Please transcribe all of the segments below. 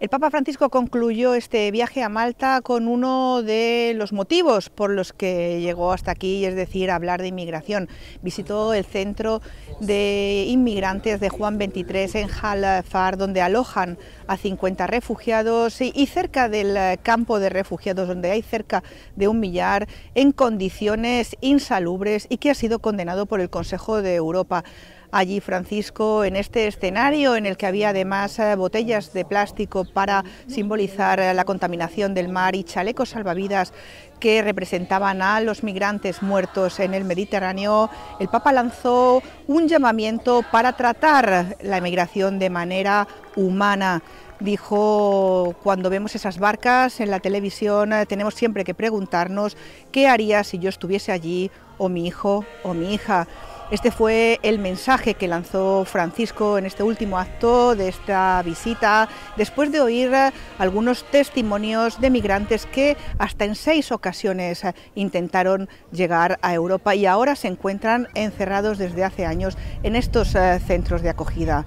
El Papa Francisco concluyó este viaje a Malta con uno de los motivos por los que llegó hasta aquí, es decir, hablar de inmigración. Visitó el centro de inmigrantes de Juan 23 en Far, donde alojan a 50 refugiados y cerca del eh, campo de refugiados, donde hay cerca de un millar, en condiciones insalubres y que ha sido condenado por el Consejo de Europa allí Francisco en este escenario en el que había además eh, botellas de plástico para simbolizar eh, la contaminación del mar y chalecos salvavidas que representaban a los migrantes muertos en el Mediterráneo, el Papa lanzó un llamamiento para tratar la emigración de manera humana. Dijo, cuando vemos esas barcas en la televisión, eh, tenemos siempre que preguntarnos qué haría si yo estuviese allí, o mi hijo, o mi hija. Este fue el mensaje que lanzó Francisco en este último acto de esta visita, después de oír algunos testimonios de migrantes que hasta en seis ocasiones intentaron llegar a Europa y ahora se encuentran encerrados desde hace años en estos eh, centros de acogida.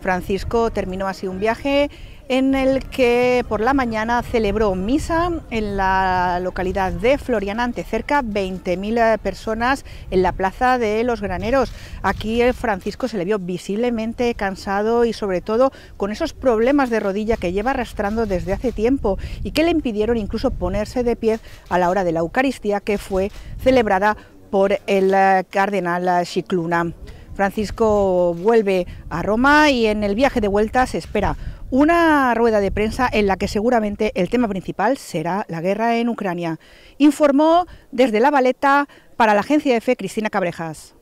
Francisco terminó así un viaje en el que por la mañana celebró misa en la localidad de ante cerca 20.000 eh, personas en la plaza de los Graneros. Aquí eh, Francisco se le vio visiblemente cansado y sobre todo con esos problemas de rodilla que lleva arrastrando desde hace tiempo y que le impidieron incluso ponerse de pie a la hora de la Eucaristía que fue celebrada por el eh, cardenal Chicluna. Francisco vuelve a Roma y en el viaje de vuelta se espera una rueda de prensa en la que seguramente el tema principal será la guerra en Ucrania. Informó desde La Valeta para la agencia EFE Cristina Cabrejas.